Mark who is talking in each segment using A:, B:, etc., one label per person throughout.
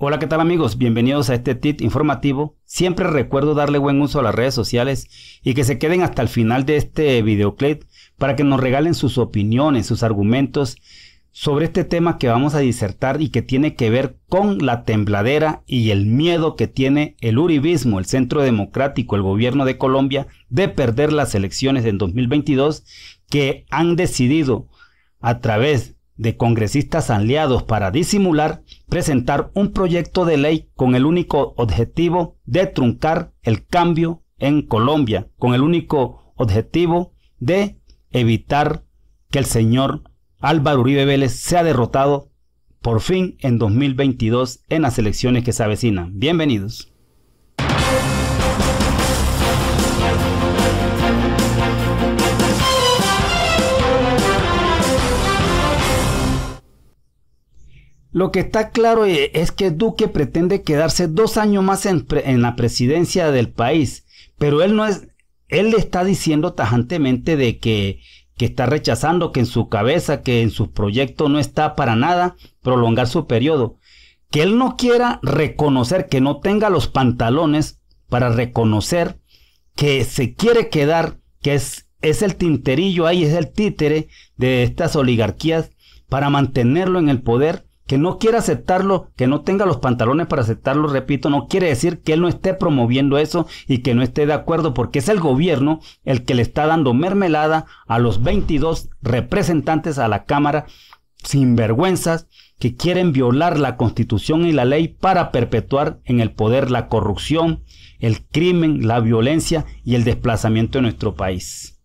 A: Hola, ¿qué tal amigos? Bienvenidos a este tit informativo. Siempre recuerdo darle buen uso a las redes sociales y que se queden hasta el final de este videoclip para que nos regalen sus opiniones, sus argumentos sobre este tema que vamos a disertar y que tiene que ver con la tembladera y el miedo que tiene el Uribismo, el Centro Democrático, el gobierno de Colombia de perder las elecciones en 2022 que han decidido a través de de congresistas aliados para disimular presentar un proyecto de ley con el único objetivo de truncar el cambio en Colombia, con el único objetivo de evitar que el señor Álvaro Uribe Vélez sea derrotado por fin en 2022 en las elecciones que se avecinan. Bienvenidos. Lo que está claro eh, es que Duque pretende quedarse dos años más en, la presidencia del país, pero él no es, él le está diciendo tajantemente de que, que está rechazando, que en su cabeza, que en sus proyectos no está para nada prolongar su periodo. Que él no quiera reconocer, que no tenga los pantalones para reconocer que se quiere quedar, que es, es el tinterillo ahí, es el títere de estas oligarquías para mantenerlo en el poder que no quiera aceptarlo, que no tenga los pantalones para aceptarlo, repito, no quiere decir que él no esté promoviendo eso y que no esté de acuerdo, porque es el gobierno el que le está dando mermelada a los 22 representantes a la Cámara sinvergüenzas que quieren violar la constitución y la ley para perpetuar en el poder la corrupción, el crimen, la violencia y el desplazamiento de nuestro país.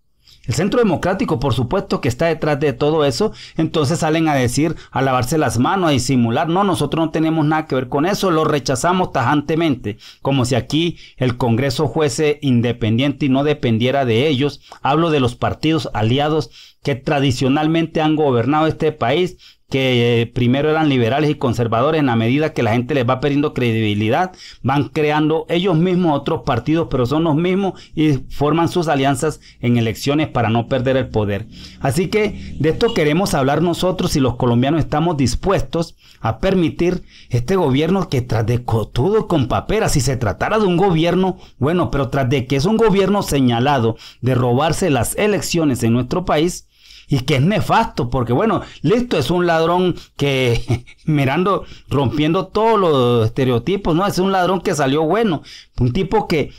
A: El Centro Democrático, por supuesto, que está detrás de todo eso. Entonces salen a decir, a lavarse las manos, a disimular. No, nosotros no tenemos nada que ver con eso. Lo rechazamos tajantemente. Como si aquí el Congreso fuese independiente y no dependiera de ellos. Hablo de los partidos aliados que tradicionalmente han gobernado este país que eh, primero eran liberales y conservadores, en la medida que la gente les va perdiendo credibilidad, van creando ellos mismos otros partidos, pero son los mismos y forman sus alianzas en elecciones para no perder el poder. Así que de esto queremos hablar nosotros si los colombianos estamos dispuestos a permitir este gobierno que tras de todo con papera, si se tratara de un gobierno, bueno, pero tras de que es un gobierno señalado de robarse las elecciones en nuestro país, y que es nefasto, porque bueno, listo, es un ladrón que mirando, rompiendo todos los estereotipos, ¿no? Es un ladrón que salió bueno, un tipo que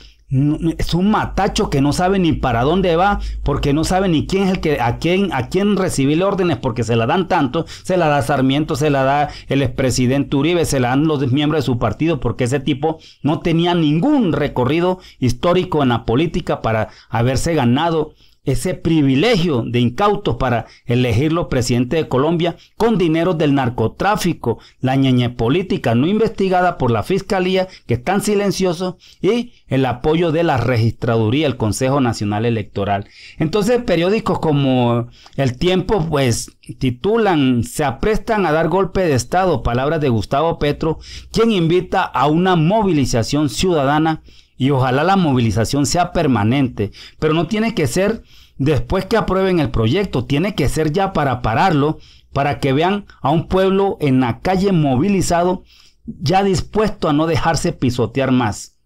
A: es un matacho que no sabe ni para dónde va, porque no sabe ni quién es el que, a quién, a quién recibir órdenes, porque se la dan tanto, se la da Sarmiento, se la da el expresidente Uribe, se la dan los miembros de su partido, porque ese tipo no tenía ningún recorrido histórico en la política para haberse ganado ese privilegio de incautos para elegirlo presidente de Colombia con dinero del narcotráfico, la ñeñe política no investigada por la fiscalía, que están silenciosos y el apoyo de la registraduría, el Consejo Nacional Electoral. Entonces, periódicos como El Tiempo, pues titulan, se aprestan a dar golpe de Estado, palabras de Gustavo Petro, quien invita a una movilización ciudadana y ojalá la movilización sea permanente, pero no tiene que ser después que aprueben el proyecto. Tiene que ser ya para pararlo, para que vean a un pueblo en la calle movilizado, ya dispuesto a no dejarse pisotear más.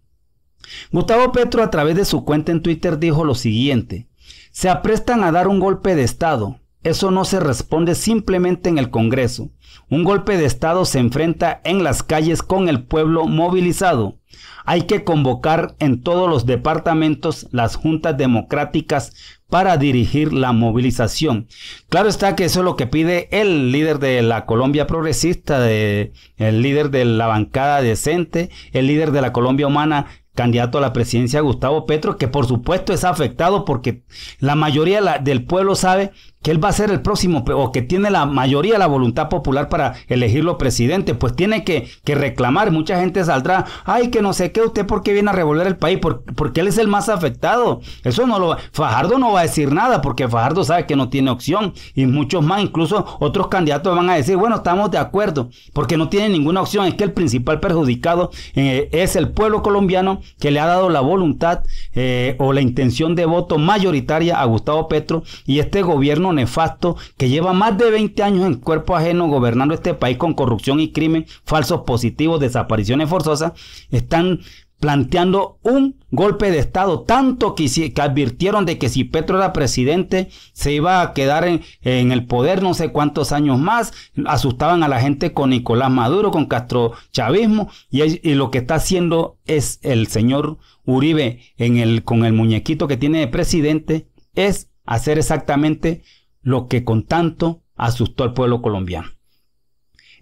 A: Gustavo Petro a través de su cuenta en Twitter dijo lo siguiente, se aprestan a dar un golpe de Estado, eso no se responde simplemente en el Congreso. Un golpe de Estado se enfrenta en las calles con el pueblo movilizado. Hay que convocar en todos los departamentos las juntas democráticas para dirigir la movilización. Claro está que eso es lo que pide el líder de la Colombia progresista, de, el líder de la bancada decente, el líder de la Colombia humana, candidato a la presidencia Gustavo Petro, que por supuesto es afectado porque la mayoría del pueblo sabe que él va a ser el próximo o que tiene la mayoría la voluntad popular para elegirlo presidente, pues tiene que, reclamar. Mucha gente saldrá, ay, que no sé qué, usted por qué viene a revolver el país, porque, él es el más afectado. Eso no lo Fajardo no va a decir nada, porque Fajardo sabe que no tiene opción. Y muchos más, incluso otros candidatos van a decir, bueno, estamos de acuerdo, porque no tiene ninguna opción. Es que el principal perjudicado eh, es el pueblo colombiano que le ha dado la voluntad eh, o la intención de voto mayoritaria a Gustavo Petro y este gobierno nefasto que lleva más de 20 años en cuerpo ajeno gobernando este país con corrupción y crimen, falsos positivos, desapariciones forzosas, están planteando un golpe de Estado, tanto que, advirtieron de que si Petro era presidente se iba a quedar en, el poder no sé cuántos años más, asustaban a la gente con Nicolás Maduro, con Castro Chavismo, y, y lo que está haciendo es el señor Uribe en el, con el muñequito que tiene de presidente, es hacer exactamente lo que con tanto asustó al pueblo colombiano.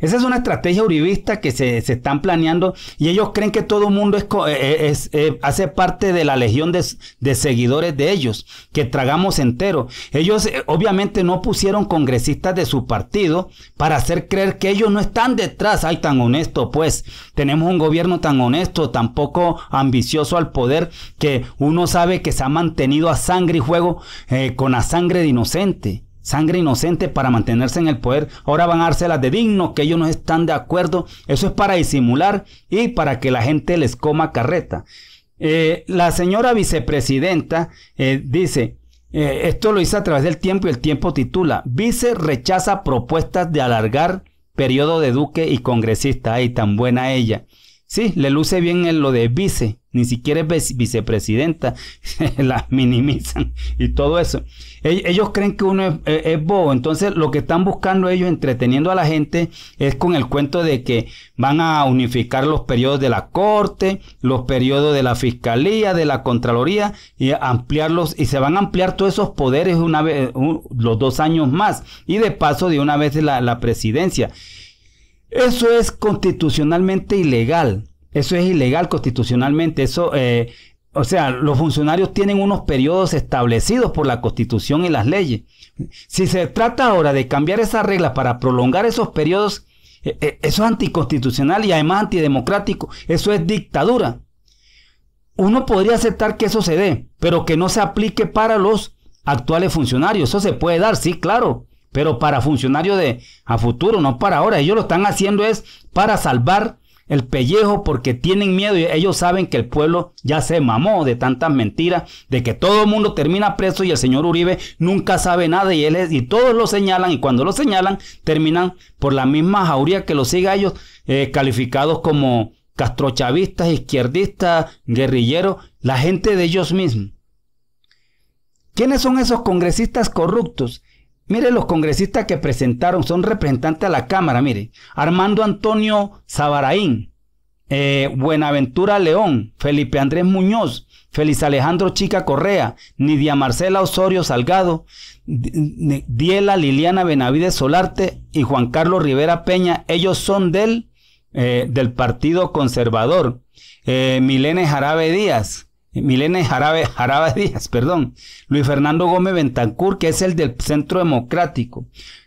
A: Esa es una estrategia uribista que se, están planeando y ellos creen que todo el mundo es, eh, eh, eh, hace parte de la legión de, seguidores de ellos, que tragamos entero. Ellos obviamente no pusieron congresistas de su partido para hacer creer que ellos no están detrás. Ay, tan honesto, pues. Tenemos un gobierno tan honesto, tan poco ambicioso al poder, que uno sabe que se ha mantenido a sangre y juego con la sangre de inocente sangre inocente para mantenerse en el poder, ahora van a dárselas de digno, que ellos no están de acuerdo. Eso es para disimular y para que la gente les coma carreta. Eh, la señora vicepresidenta eh, dice, eh, esto lo hice a través del tiempo y el tiempo titula, vice rechaza propuestas de alargar periodo de Duque y congresista. Ay, tan buena ella. Sí, le luce bien en lo de vice, ni siquiera es vicepresidenta, la minimizan y todo eso. E, ellos creen que uno es, bobo, entonces lo que están buscando ellos entreteniendo a la gente es con el cuento de que van a unificar los periodos de la corte, los periodos de la fiscalía, de la contraloría y ampliarlos y se van a ampliar todos esos poderes una vez, los dos años más y de paso de una vez la presidencia. Eso es constitucionalmente ilegal. Eso es ilegal constitucionalmente. Eso, eh, o sea, los funcionarios tienen unos periodos establecidos por la Constitución y las leyes. Si se trata ahora de cambiar esas reglas para prolongar esos periodos, eh, eh, eso es anticonstitucional y además antidemocrático. Eso es dictadura. Uno podría aceptar que eso se dé, pero que no se aplique para los actuales funcionarios. Eso se puede dar, sí, claro pero para funcionarios de a futuro, no para ahora. Ellos lo están haciendo es para salvar el pellejo porque tienen miedo y ellos saben que el pueblo ya se mamó de tantas mentiras, de que todo el mundo termina preso y el señor Uribe nunca sabe nada y él es, y todos lo señalan y cuando lo señalan terminan por la misma jauría que los siga ellos eh, calificados como castrochavistas, izquierdistas, guerrilleros, la gente de ellos mismos. ¿Quiénes son esos congresistas corruptos? Mire, los congresistas que presentaron son representantes a la Cámara, mire. Armando Antonio Sabaraín, eh, Buenaventura León, Felipe Andrés Muñoz, Feliz Alejandro Chica Correa, Nidia Marcela Osorio Salgado, Diela Liliana Benavides Solarte y Juan Carlos Rivera Peña. Ellos son del, eh, del Partido Conservador. Eh, Milene Jarabe Díaz, Milene Jarabe, Díaz, perdón, Luis Fernando Gómez Bentancur, que es el del Centro Democrático.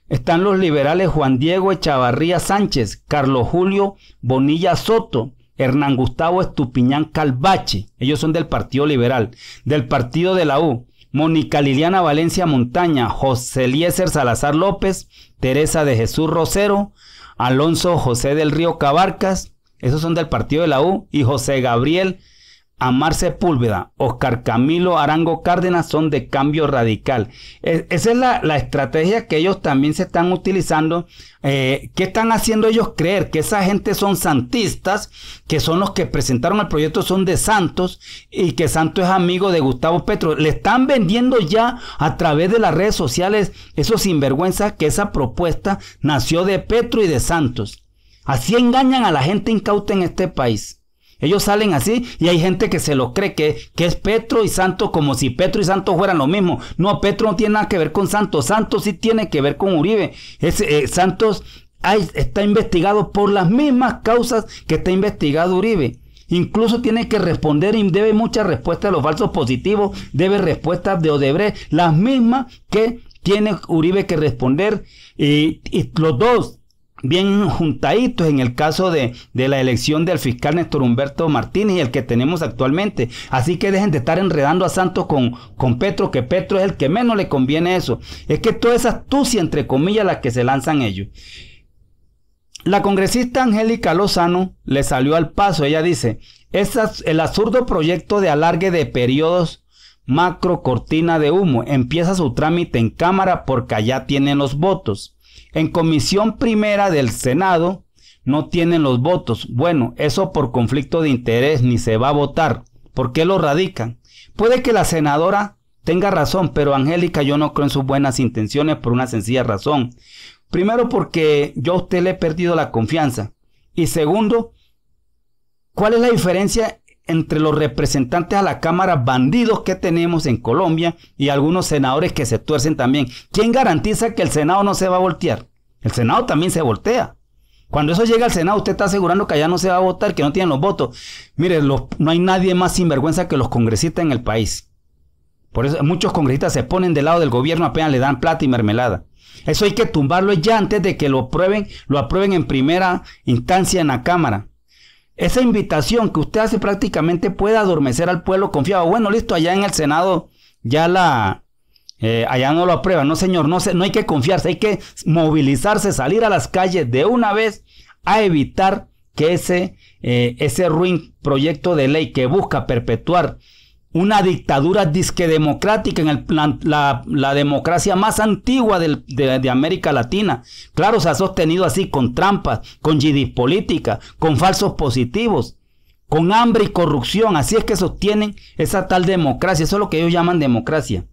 A: Están los liberales Juan Diego Echavarría Sánchez, Carlos Julio Bonilla Soto, Hernán Gustavo Estupiñán Calvache, ellos son del Partido Liberal, del Partido de la U, Mónica Liliana Valencia Montaña, José Eliezer Salazar López, Teresa de Jesús Rosero, Alonso José del Río Cabarcas, esos son del Partido de la U, y José Gabriel Amar Sepúlveda, Oscar Camilo Arango Cárdenas son de cambio radical. E, esa es la, estrategia que ellos también se están utilizando. Eh, ¿Qué están haciendo ellos creer? Que esa gente son santistas, que son los que presentaron el proyecto, son de Santos y que Santos es amigo de Gustavo Petro. Le están vendiendo ya a través de las redes sociales esos sinvergüenzas que esa propuesta nació de Petro y de Santos. Así engañan a la gente incauta en este país. Ellos salen así y hay gente que se lo cree que, que es Petro y Santos como si Petro y Santos fueran lo mismo. No, Petro no tiene nada que ver con Santos. Santos sí tiene que ver con Uribe. Eh, Santos está investigado por las mismas causas que está investigado Uribe. Incluso tiene que responder y debe muchas respuestas a los falsos positivos, debe respuestas de Odebrecht, las mismas que tiene Uribe que responder. y los dos bien juntaditos en el caso de, de, la elección del fiscal Néstor Humberto Martínez y el que tenemos actualmente. Así que dejen de estar enredando a Santos con, con Petro, que Petro es el que menos le conviene eso. Es que toda esa astucia, entre comillas, la que se lanzan ellos. La congresista Angélica Lozano le salió al paso. Ella dice, Es el absurdo proyecto de alargue de periodos macro cortina de humo empieza su trámite en Cámara porque allá tienen los votos. En comisión primera del Senado no tienen los votos. Bueno, eso por conflicto de interés ni se va a votar. ¿Por qué lo radican? Puede que la senadora tenga razón, pero Angélica yo no creo en sus buenas intenciones por una sencilla razón. Primero porque yo a usted le he perdido la confianza. Y segundo, ¿cuál es la diferencia entre los representantes a la Cámara bandidos que tenemos en Colombia y algunos senadores que se tuercen también. ¿Quién garantiza que el Senado no se va a voltear? El Senado también se voltea. Cuando eso llega al Senado, usted está asegurando que allá no se va a votar, que no tienen los votos. Mire, no hay nadie más sinvergüenza que los congresistas en el país. Por eso muchos congresistas se ponen del lado del gobierno, apenas le dan plata y mermelada. Eso hay que tumbarlo ya antes de que lo aprueben, lo aprueben en primera instancia en la Cámara esa invitación que usted hace prácticamente puede adormecer al pueblo confiado. Bueno, listo, allá en el Senado ya la... Eh, allá no lo aprueba, no señor, no, se, no hay que confiarse, hay que movilizarse, salir a las calles de una vez a evitar que ese, eh, ese ruin proyecto de ley que busca perpetuar una dictadura disque democrática en el, la, la, democracia más antigua de, América Latina. Claro, se ha sostenido así, con trampas, con yidis política, con falsos positivos, con hambre y corrupción. Así es que sostienen esa tal democracia. Eso es lo que ellos llaman democracia.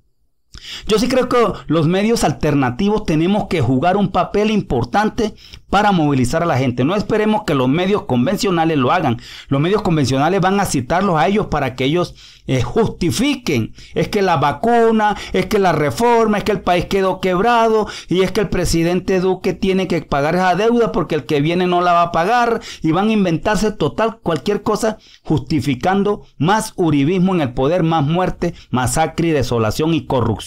A: Yo sí creo que los medios alternativos tenemos que jugar un papel importante para movilizar a la gente. No esperemos que los medios convencionales lo hagan. Los medios convencionales van a citarlos a ellos para que ellos eh, justifiquen. Es que la vacuna, es que la reforma, es que el país quedó quebrado y es que el presidente Duque tiene que pagar esa deuda porque el que viene no la va a pagar y van a inventarse total cualquier cosa justificando más uribismo en el poder, más muerte, masacre y desolación y corrupción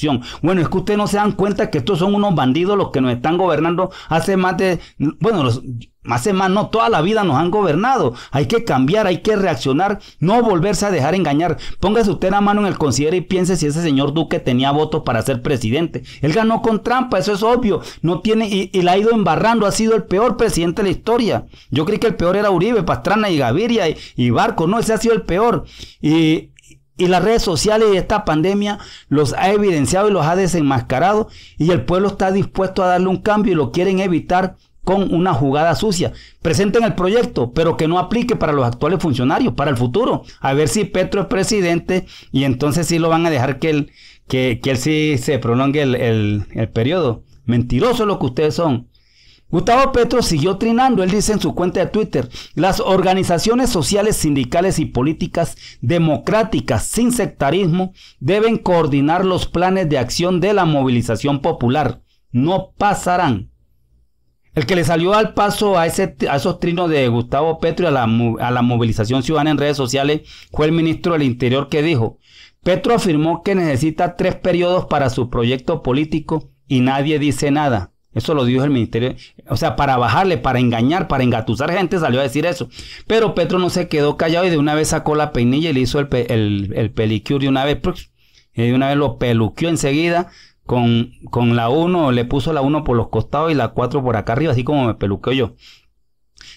A: bueno, es que ustedes no se dan cuenta que estos son unos bandidos los que nos están gobernando hace más de, bueno, los, hace más no, toda la vida nos han gobernado. Hay que cambiar, hay que reaccionar, no volverse a dejar engañar. Póngase usted la mano en el considero y piense si ese señor Duque tenía votos para ser presidente. Él ganó con trampa, eso es obvio. No tiene, y, la ha ido embarrando, ha sido el peor presidente de la historia. Yo creí que el peor era Uribe, Pastrana y Gaviria y, y Barco. No, ese ha sido el peor. Y y las redes sociales y esta pandemia los ha evidenciado y los ha desenmascarado. Y el pueblo está dispuesto a darle un cambio y lo quieren evitar con una jugada sucia. Presenten el proyecto, pero que no aplique para los actuales funcionarios, para el futuro. A ver si Petro es presidente y entonces sí lo van a dejar que él, que, que sí se prolongue el, el, el periodo. Mentiroso lo que ustedes son. Gustavo Petro siguió trinando, él dice en su cuenta de Twitter, las organizaciones sociales, sindicales y políticas democráticas sin sectarismo deben coordinar los planes de acción de la movilización popular. No pasarán. El que le salió al paso a, ese, esos trinos de Gustavo Petro y a la, a la movilización ciudadana en redes sociales fue el ministro del Interior que dijo, Petro afirmó que necesita tres periodos para su proyecto político y nadie dice nada. Eso lo dijo el ministerio. O sea, para bajarle, para engañar, para engatusar gente, salió a decir eso. Pero Petro no se quedó callado y de una vez sacó la peinilla y le hizo el, de una vez. Y de una vez lo peluqueó enseguida con, con la 1, le puso la 1 por los costados y la 4 por acá arriba, así como me peluqueo yo.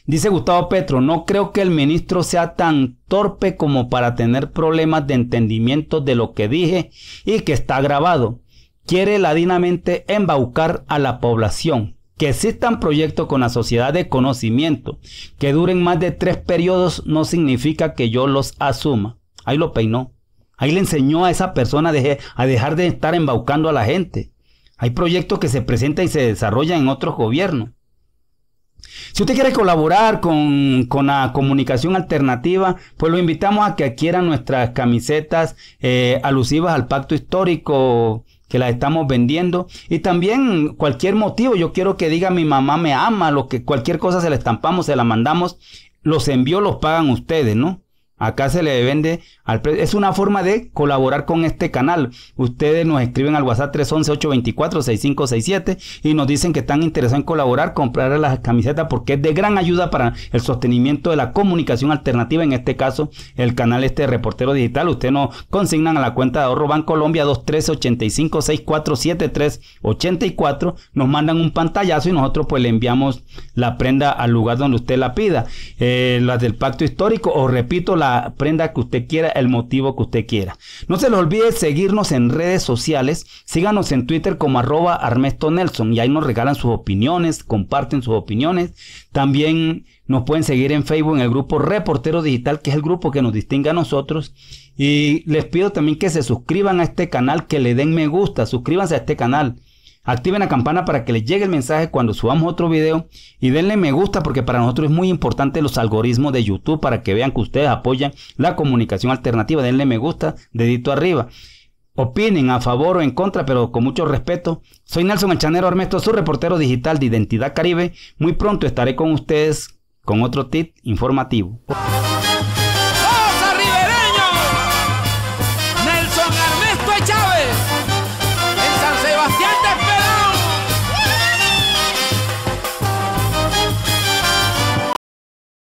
A: Dice Gustavo Petro, no creo que el ministro sea tan torpe como para tener problemas de entendimiento de lo que dije y que está grabado quiere ladinamente embaucar a la población. Que existan proyectos con la sociedad de conocimiento que duren más de tres periodos no significa que yo los asuma. Ahí lo peinó. Ahí le enseñó a esa persona a dejar de estar embaucando a la gente. Hay proyectos que se presentan y se desarrollan en otros gobiernos. Si usted quiere colaborar con, la comunicación alternativa, pues lo invitamos a que adquieran nuestras camisetas eh, alusivas al pacto histórico que las estamos vendiendo. Y también cualquier motivo, yo quiero que diga mi mamá me ama, lo que cualquier cosa se la estampamos, se la mandamos, los envío, los pagan ustedes, ¿no? Acá se le vende al precio. Es una forma de colaborar con este canal. Ustedes nos escriben al WhatsApp 311-824-6567 y nos dicen que están interesados en colaborar, comprar las camisetas porque es de gran ayuda para el sostenimiento de la comunicación alternativa. En este caso, el canal este Reportero Digital. Ustedes nos consignan a la cuenta de ahorro Bancolombia 2385-647384. Nos mandan un pantallazo y nosotros pues le enviamos la prenda al lugar donde usted la pida. Eh, las del pacto histórico, o repito, la prenda que usted quiera, el motivo que usted quiera. No se les olvide seguirnos en redes sociales. Síganos en Twitter como arroba Armesto Nelson y ahí nos regalan sus opiniones, comparten sus opiniones. También nos pueden seguir en Facebook en el grupo Reportero Digital, que es el grupo que nos distingue a nosotros. Y les pido también que se suscriban a este canal, que le den me gusta, suscríbanse a este canal Activen la campana para que les llegue el mensaje cuando subamos otro video y denle me gusta porque para nosotros es muy importante los algoritmos de YouTube para que vean que ustedes apoyan la comunicación alternativa. Denle me gusta, dedito arriba. Opinen a favor o en contra, pero con mucho respeto. Soy Nelson Manchanero Armesto, su reportero digital de Identidad Caribe. Muy pronto estaré con ustedes con otro tip informativo.